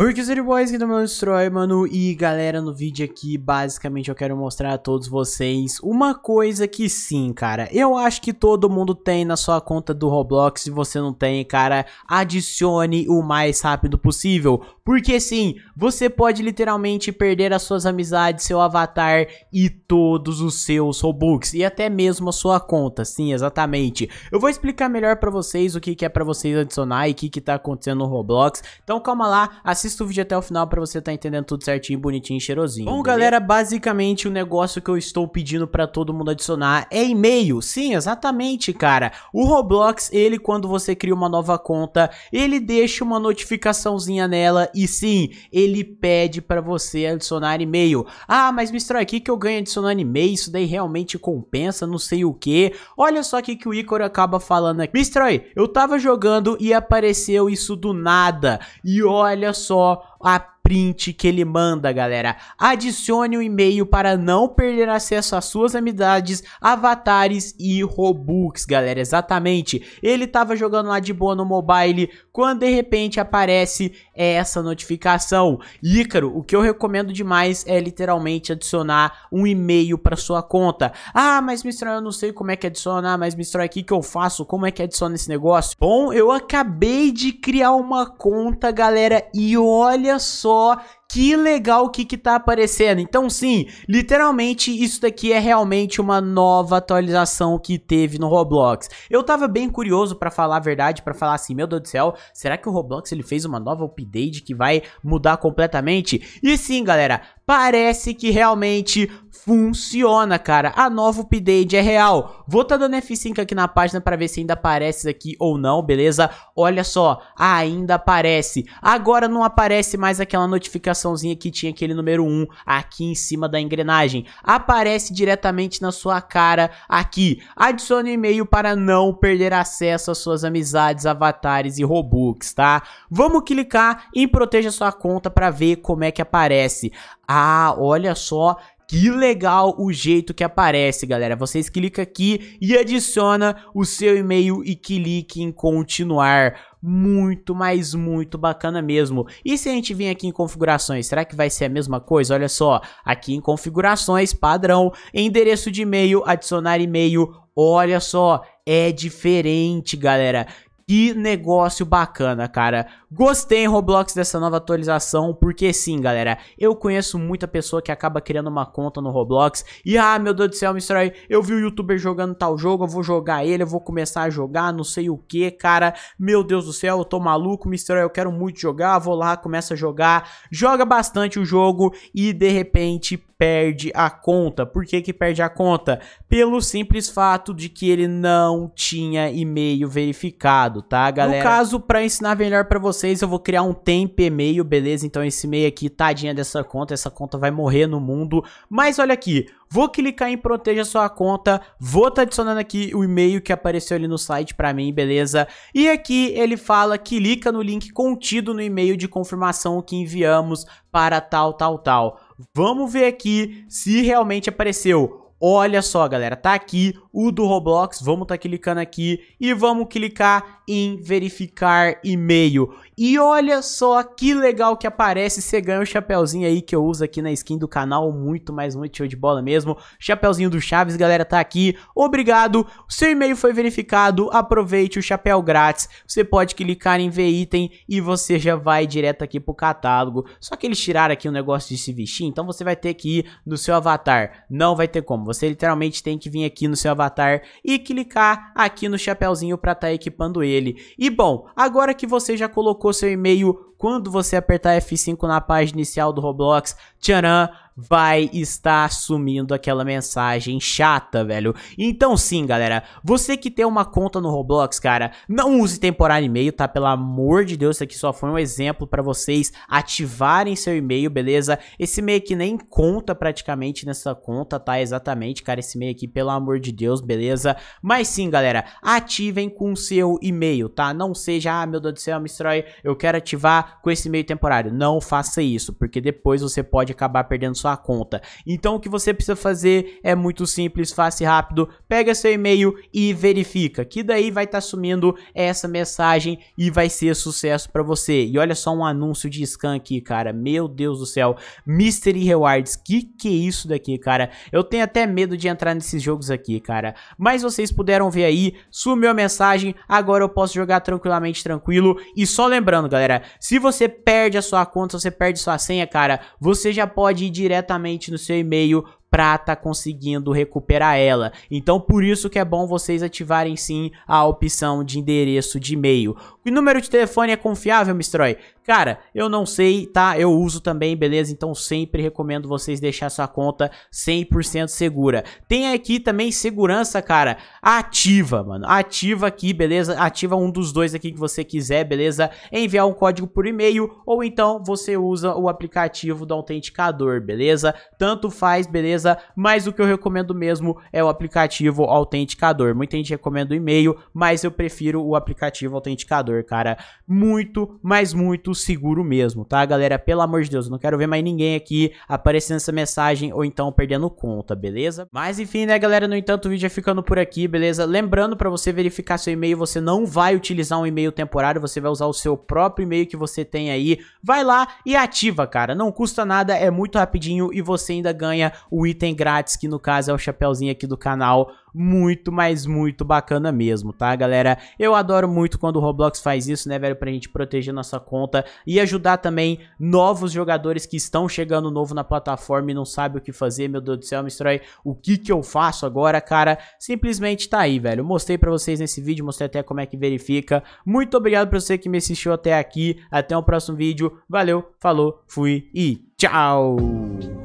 Workzone Boys que meu destrói, mano, e galera, no vídeo aqui, basicamente eu quero mostrar a todos vocês uma coisa que sim, cara, eu acho que todo mundo tem na sua conta do Roblox, se você não tem, cara, adicione o mais rápido possível, porque sim, você pode literalmente perder as suas amizades, seu avatar e todos os seus Robux, e até mesmo a sua conta, sim, exatamente. Eu vou explicar melhor pra vocês o que, que é pra vocês adicionar e o que, que tá acontecendo no Roblox, então calma lá, assista assista o vídeo até o final para você estar tá entendendo tudo certinho, bonitinho e cheirosinho. Bom, galera, basicamente o negócio que eu estou pedindo para todo mundo adicionar é e-mail. Sim, exatamente, cara. O Roblox, ele quando você cria uma nova conta, ele deixa uma notificaçãozinha nela e sim, ele pede para você adicionar e-mail. Ah, mas Mr. aqui que eu ganho adicionando e-mail, isso daí realmente compensa, não sei o que. Olha só o que, que o Icor acaba falando aqui. Mr. eu tava jogando e apareceu isso do nada. E olha só, or I print que ele manda, galera. Adicione o um e-mail para não perder acesso às suas amizades, avatares e Robux, galera. Exatamente. Ele tava jogando lá de boa no mobile quando de repente aparece essa notificação. Ícaro, o que eu recomendo demais é literalmente adicionar um e-mail para sua conta. Ah, mas Mistral, eu não sei como é que adicionar. Ah, mas Mistral, aqui que eu faço? Como é que adiciona esse negócio? Bom, eu acabei de criar uma conta, galera, e olha só more que legal o que que tá aparecendo. Então sim, literalmente isso daqui é realmente uma nova atualização que teve no Roblox. Eu tava bem curioso para falar a verdade, para falar assim, meu Deus do céu, será que o Roblox ele fez uma nova update que vai mudar completamente? E sim, galera, parece que realmente funciona, cara. A nova update é real. Vou tá dando F5 aqui na página para ver se ainda aparece aqui ou não, beleza? Olha só, ainda aparece. Agora não aparece mais aquela notificação coraçãozinho que tinha aquele número 1 aqui em cima da engrenagem. Aparece diretamente na sua cara aqui. Adicione um e-mail para não perder acesso às suas amizades, avatares e Robux, tá? Vamos clicar em proteja sua conta para ver como é que aparece. Ah, olha só, que legal o jeito que aparece, galera. Vocês clicam aqui e adiciona o seu e-mail e clique em continuar muito, mas muito bacana mesmo. E se a gente vir aqui em configurações, será que vai ser a mesma coisa? Olha só, aqui em configurações, padrão, endereço de e-mail, adicionar e-mail, olha só, é diferente, galera. Que negócio bacana, cara. Gostei em Roblox dessa nova atualização, porque sim, galera, eu conheço muita pessoa que acaba criando uma conta no Roblox e, ah, meu Deus do céu, Mr. destrói, eu vi o youtuber jogando tal jogo, eu vou jogar ele, eu vou começar a jogar, não sei o que, cara, meu Deus do céu, eu tô maluco, Mr. destrói, eu quero muito jogar, vou lá, começa a jogar, joga bastante o jogo e, de repente, perde a conta. Por que que perde a conta? Pelo simples fato de que ele não tinha e-mail verificado, tá, galera? No caso, pra ensinar melhor pra você, vocês, eu vou criar um temp e-mail, beleza? Então esse e-mail aqui, tadinha dessa conta, essa conta vai morrer no mundo. Mas olha aqui, vou clicar em proteja sua conta, vou tá adicionando aqui o e-mail que apareceu ali no site pra mim, beleza? E aqui ele fala, clica no link contido no e-mail de confirmação que enviamos para tal, tal, tal. Vamos ver aqui se realmente apareceu. Olha só, galera, tá aqui o do Roblox, vamos tá clicando aqui e vamos clicar em verificar e-mail. E olha só que legal que aparece, você ganha o chapéuzinho aí que eu uso aqui na skin do canal, muito mais muito show de bola mesmo. Chapéuzinho do Chaves, galera, tá aqui. Obrigado. seu e-mail foi verificado. Aproveite o chapéu grátis. Você pode clicar em ver item e você já vai direto aqui pro catálogo. Só que eles tiraram aqui o um negócio de se vestir, então você vai ter que ir no seu avatar. Não vai ter como. Você literalmente tem que vir aqui no seu avatar e clicar aqui no chapéuzinho para estar tá equipando ele dele. E bom, agora que você já colocou seu e-mail, quando você apertar F5 na página inicial do Roblox, tcharam, vai estar sumindo aquela mensagem chata, velho. Então sim, galera, você que tem uma conta no Roblox, cara, não use temporário e-mail, tá? Pelo amor de Deus, isso aqui só foi um exemplo para vocês ativarem seu e-mail, beleza? Esse e-mail aqui nem conta praticamente nessa conta, tá? Exatamente, cara, esse e-mail aqui, pelo amor de Deus, beleza? Mas sim, galera, ativem com seu e-mail, tá? Não seja, ah, meu Deus do céu, Mistrói, eu quero ativar com esse e-mail temporário. Não faça isso, porque depois você pode acabar perdendo sua sua conta. Então o que você precisa fazer é muito simples, fácil e rápido. Pega seu e-mail e verifica, que daí vai estar tá sumindo essa mensagem e vai ser sucesso para você. E olha só um anúncio de scan aqui, cara. Meu Deus do céu, Mystery Rewards. Que que é isso daqui, cara? Eu tenho até medo de entrar nesses jogos aqui, cara. Mas vocês puderam ver aí, sumiu a mensagem, agora eu posso jogar tranquilamente, tranquilo. E só lembrando, galera, se você perde a sua conta, se você perde sua senha, cara, você já pode ir direto diretamente no seu e-mail para tá conseguindo recuperar ela. Então por isso que é bom vocês ativarem sim a opção de endereço de e-mail. O número de telefone é confiável, Mistroy? Cara, eu não sei, tá? Eu uso também, beleza? Então sempre recomendo vocês deixar sua conta 100% segura. Tem aqui também segurança, cara, ativa, mano. Ativa aqui, beleza? Ativa um dos dois aqui que você quiser, beleza? Enviar um código por e-mail ou então você usa o aplicativo do autenticador, beleza? Tanto faz, beleza? Mas o que eu recomendo mesmo é o aplicativo autenticador. Muita gente recomenda o e-mail, mas eu prefiro o aplicativo autenticador, cara. Muito, mas muito muito seguro mesmo, tá, galera? Pelo amor de Deus, não quero ver mais ninguém aqui aparecendo essa mensagem ou então perdendo conta, beleza? Mas enfim, né, galera? No entanto, o vídeo é ficando por aqui, beleza? Lembrando, para você verificar seu e-mail, você não vai utilizar um e-mail temporário, você vai usar o seu próprio e-mail que você tem aí. Vai lá e ativa, cara. Não custa nada, é muito rapidinho e você ainda ganha o item grátis, que no caso é o chapéuzinho aqui do canal muito, mas muito bacana mesmo, tá, galera? Eu adoro muito quando o Roblox faz isso, né, velho, pra gente proteger nossa conta e ajudar também novos jogadores que estão chegando novo na plataforma e não sabe o que fazer, meu Deus do céu, Mistrói, o que que eu faço agora, cara? Simplesmente tá aí, velho. mostrei pra vocês nesse vídeo, mostrei até como é que verifica. Muito obrigado pra você que me assistiu até aqui. Até o próximo vídeo. Valeu, falou, fui e tchau!